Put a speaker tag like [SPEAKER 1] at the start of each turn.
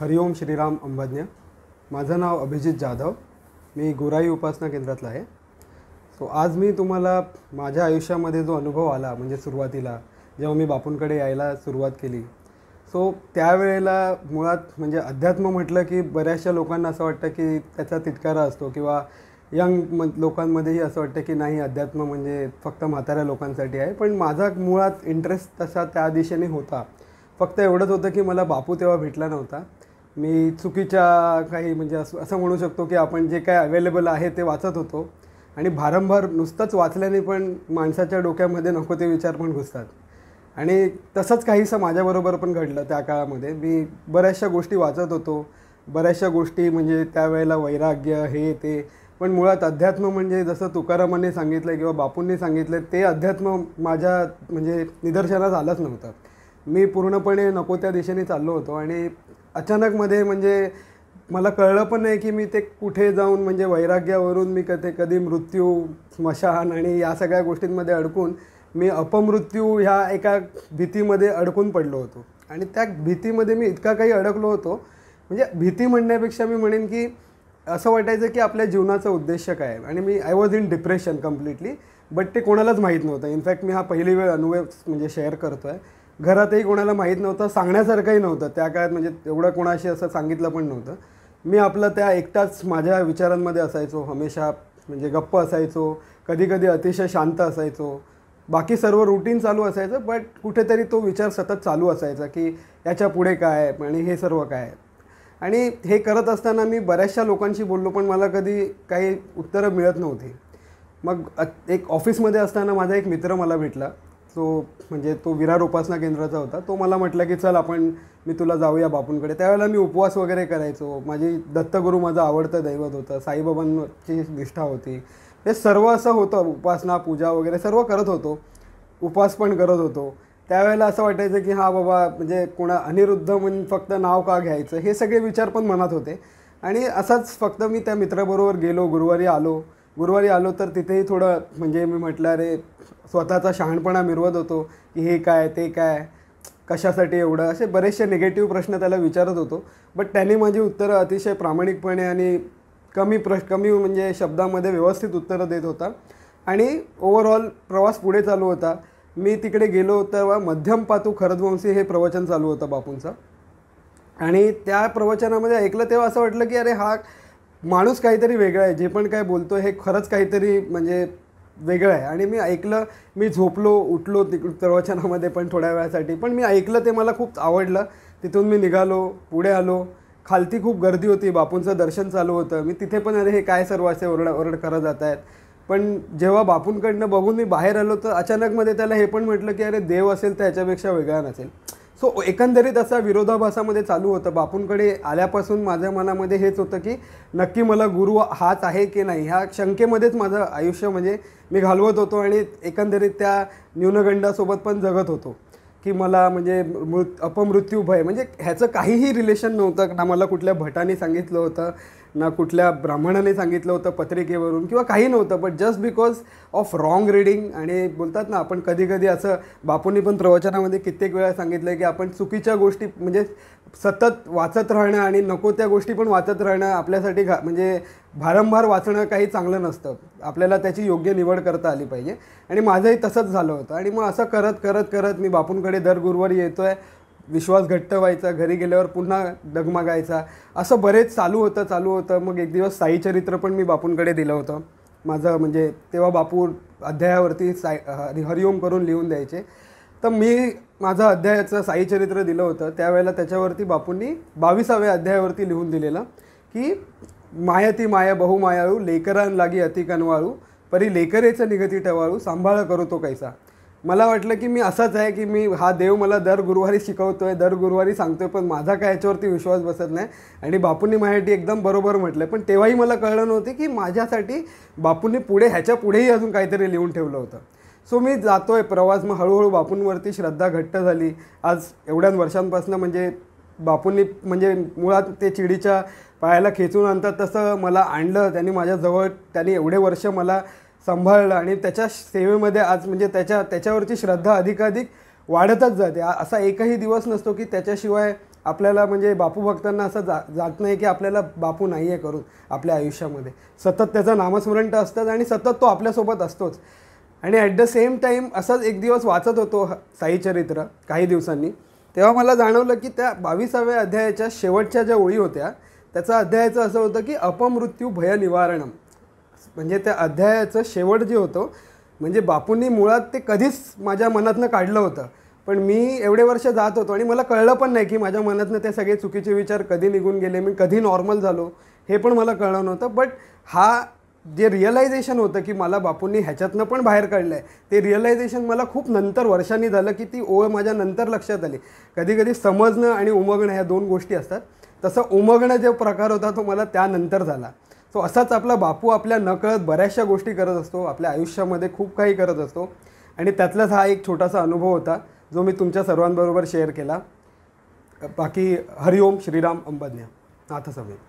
[SPEAKER 1] हरिओम श्रीराम अंबाज्ञ माझं नाव अभिजित जाधव मी गोराई उपासना केंद्रातला आहे सो आज मी तुम्हाला माझ्या आयुष्यामध्ये जो अनुभव आला म्हणजे सुरुवातीला जेव्हा मी बापूंकडे यायला सुरुवात केली सो त्यावेळेला मुळात म्हणजे अध्यात्म म्हटलं की बऱ्याचशा लोकांना असं वाटतं की त्याचा तिटकारा असतो किंवा यंग म लोकांमध्येही असं वाटतं की नाही अध्यात्म म्हणजे फक्त म्हाताऱ्या लोकांसाठी आहे पण माझा मुळात इंटरेस्ट तसा त्या दिशेने होता फक्त एवढंच होतं की मला बापू तेव्हा भेटला नव्हता मी चुकीच्या काही म्हणजे असं असं म्हणू शकतो की आपण जे काय अवेलेबल आहे ते वाचत होतो आणि भारंभार नुसतंच वाचल्याने पण माणसाच्या डोक्यामध्ये नको ते विचार पण घुसतात आणि तसंच काहीसं माझ्याबरोबर पण घडलं त्या काळामध्ये मी बऱ्याचशा गोष्टी वाचत होतो बऱ्याचशा गोष्टी म्हणजे त्यावेळेला वैराग्य हे ते पण मुळात अध्यात्म म्हणजे जसं तुकारामाने सांगितलं किंवा बापूंनी सांगितलं ते अध्यात्म माझ्या म्हणजे निदर्शनास आलंच नव्हतं मी पूर्णपणे नको त्या दिशेने चाललो होतो आणि अचानकमध्ये म्हणजे मला कळलं पण नाही की मी ते कुठे जाऊन म्हणजे वैराग्यावरून मी कधी कधी मृत्यू स्मशान आणि या सगळ्या गोष्टींमध्ये अडकून मी अपमृत्यू ह्या एका भीतीमध्ये अडकून पडलो होतो आणि त्या भीतीमध्ये मी इतका काही अडकलो होतो म्हणजे भीती म्हणण्यापेक्षा मी म्हणेन की असं वाटायचं की आपल्या जीवनाचा उद्देश काय आहे आणि मी I was in depression completely but ते कोणालाच माहीत नव्हतं इनफॅक्ट मी हा पहिली वेळ अनुभव म्हणजे शेअर करतो आहे घरातही कोणाला माहीत नव्हतं सांगण्यासारखंही नव्हतं त्या काळात म्हणजे एवढं कोणाशी असं सांगितलं पण नव्हतं मी आपलं त्या एकटाच माझ्या विचारांमध्ये असायचो हमेशा म्हणजे गप्प असायचो कधी कधी अतिशय शांत असायचो बाकी सर्व रुटीन चालू असायचं बट कुठेतरी तो विचार सतत चालू असायचा की याच्या पुढे काय आणि हे सर्व काय आणि हे करत असताना मी बऱ्याचशा लोकांशी बोललो पण मला कधी काही उत्तरं मिळत नव्हती मग एक ऑफिसमध्ये असताना माझा एक मित्र मला भेटला तो म्हणजे तो विरार उपासना केंद्राचा होता तो मला म्हटला की चल आपण मी तुला जाऊया बापूंकडे त्यावेळेला मी उपवास वगैरे करायचो माझी दत्तगुरू माझं आवडतं दैवत होतं साईबाबांची निष्ठा होती हे सर्व असं होतं उपासना पूजा वगैरे सर्व करत होतो उपवास पण करत होतो त्यावेळेला असं वाटायचं की हा बाबा म्हणजे कोणा अनिरुद्ध म्हणून फक्त नाव का घ्यायचं हे सगळे विचार पण मनात होते आणि असाच फक्त मी त्या मित्राबरोबर गेलो गुरुवारी आलो गुरुवारी आलो तर तिथेही थोडं म्हणजे मी म्हटलं अरे स्वतःचा शहाणपणा मिरवत होतो की हे काय ते काय कशासाठी एवढं असे बरेचसे निगेटिव्ह प्रश्न त्याला विचारत होतो बट त्याने माझी उत्तरं अतिशय प्रामाणिकपणे आणि कमी प्रश कमी म्हणजे शब्दामध्ये व्यवस्थित उत्तरं देत होता आणि ओव्हरऑल प्रवास पुढे चालू होता मी तिकडे गेलो तेव्हा मध्यम पातू खरदवंशी हे प्रवचन चालू होतं बापूंचं आणि त्या प्रवचनामध्ये ऐकलं तेव्हा असं वाटलं की अरे हा माणूस काहीतरी वेगळा आहे जे पण काय बोलतो हे खरंच काहीतरी म्हणजे वेगळं आहे आणि मी ऐकलं मी झोपलो उठलो तिक प्रवचनामध्ये पण थोड्या वेळासाठी पण मी ऐकलं ते मला खूप आवडलं तिथून मी निघालो पुढे आलो खालती खूप गर्दी होती बापूंचं दर्शन चालू होतं मी तिथे पण अरे हे काय सर्व असे ओरड ओरड करत जात आहेत पण जेव्हा बापूंकडनं बघून मी बाहेर आलो तर अचानकमध्ये त्याला हे पण म्हटलं की अरे देव असेल तर ह्याच्यापेक्षा वेगळा नसेल सो एकंदरीत असा विरोधाभासामध्ये चालू होतं बापूंकडे आल्यापासून माझ्या मनामध्ये हेच होतं की नक्की मला गुरु हाच आहे की नाही ह्या शंकेमध्येच माझं आयुष्य म्हणजे मी घालवत होतो आणि एकंदरीत त्या न्यूनगंडासोबत पण जगत होतो की मला म्हणजे मृ अपमृत्यू भय म्हणजे ह्याचं काहीही रिलेशन नव्हतं ना मला कुठल्या भटाने सांगितलं होतं ना कुठल्या ब्राह्मणाने सांगितलं होतं पत्रिकेवरून किंवा काही नव्हतं but just because of wrong reading आणि बोलतात ना आपण कधी कधी असं बापूंनी पण प्रवचनामध्ये कित्येक वेळा सांगितलं की आपण चुकीच्या गोष्टी म्हणजे सतत वाचत राहणं आणि नको त्या गोष्टी पण वाचत राहणं आपल्यासाठी घा म्हणजे भारंभार वाचणं काही चांगलं नसतं आपल्याला त्याची योग्य निवड करता आली पाहिजे आणि माझंही तसंच झालं होतं आणि मग असं करत करत करत मी बापूंकडे दर गुरुवारी येतो आहे विश्वास घट्ट व्हायचा घरी गेल्यावर पुन्हा डगमगायचा असं बरेच चालू होतं चालू होतं मग एक दिवस साई चरित्र पण मी बापूंकडे दिलं होतं माझं म्हणजे तेव्हा बापू अध्यायावरती साई हरिओम करून लिहून द्यायचे तर मी माझं अध्यायाचं साई चरित्र दिलं होतं त्यावेळेला त्याच्यावरती बापूंनी बावीसाव्या अध्यायावरती लिहून दिलेलं की माया ती माया बहुमायाळू लेकरांलागी अति परी लेकरेचं निगती टवाळू सांभाळ करू तो कैसा मला वाटलं की मी असंच आहे की मी हा देव मला दर गुरुवारी शिकवतो आहे दर गुरुवारी सांगतो आहे पण माझा काय याच्यावरती विश्वास बसत नाही आणि बापूंनी माझ्यासाठी एकदम बरोबर म्हटलं पण तेव्हाही मला कळलं नव्हतं की माझ्यासाठी बापूंनी पुढे ह्याच्या पुढेही अजून काहीतरी लिहून ठेवलं होतं सो मी जातो आहे प्रवास मग हळूहळू बापूंवरती श्रद्धा घट्ट झाली आज एवढ्या वर्षांपासून म्हणजे बापूंनी म्हणजे मुळात ते चिडीच्या पायाला खेचून आणतात तसं मला आणलं त्यांनी माझ्याजवळ त्यांनी एवढे वर्ष मला सांभाळलं आणि त्याच्या सेवेमध्ये आज म्हणजे त्याच्या त्याच्यावरची श्रद्धा अधिकाधिक वाढतच जाते असा एकही दिवस नसतो की त्याच्याशिवाय आपल्याला म्हणजे बापू भक्तांना असं जा जात नाही की आपल्याला बापू नाही आहे करून आपल्या आयुष्यामध्ये सतत त्याचं नामस्मरण तर असतंच आणि सतत तो आपल्यासोबत असतोच आणि ॲट द सेम टाईम असाच एक दिवस वाचत होतो साईचरित्र काही दिवसांनी तेव्हा मला जाणवलं की त्या बावीसाव्या अध्यायाच्या शेवटच्या ज्या ओळी होत्या त्याचा अध्यायाचं असं होतं की अपमृत्यू भयनिवारणम म्हणजे त्या अध्यायाचं शेवट जे होतं म्हणजे बापूंनी मुळात ते कधीच माझ्या मनातनं काढलं होतं पण मी एवढे वर्ष जात होतो आणि मला कळलं पण नाही की माझ्या मनातनं ते सगळे चुकीचे विचार कधी निघून गेले मी कधी नॉर्मल झालो हे पण मला कळलं नव्हतं बट हा जे रिअलायझेशन होतं की मला बापूंनी ह्याच्यातनं पण बाहेर काढलं आहे ते रिअलायझेशन मला खूप नंतर वर्षांनी झालं की ती ओळ माझ्या नंतर लक्षात आली कधी कधी समजणं आणि उमगणं ह्या दोन गोष्टी असतात तसं उमगणं जो प्रकार होता तो मला त्यानंतर झाला सो असाच आपला बापू आपल्या नकळत बऱ्याचशा गोष्टी करत असतो आपल्या आयुष्यामध्ये खूप काही करत असतो आणि त्यातलाच हा एक छोटासा अनुभव होता जो मी तुमच्या सर्वांबरोबर शेअर केला बाकी हरिओम श्रीराम अंबज्ञा नाथसभे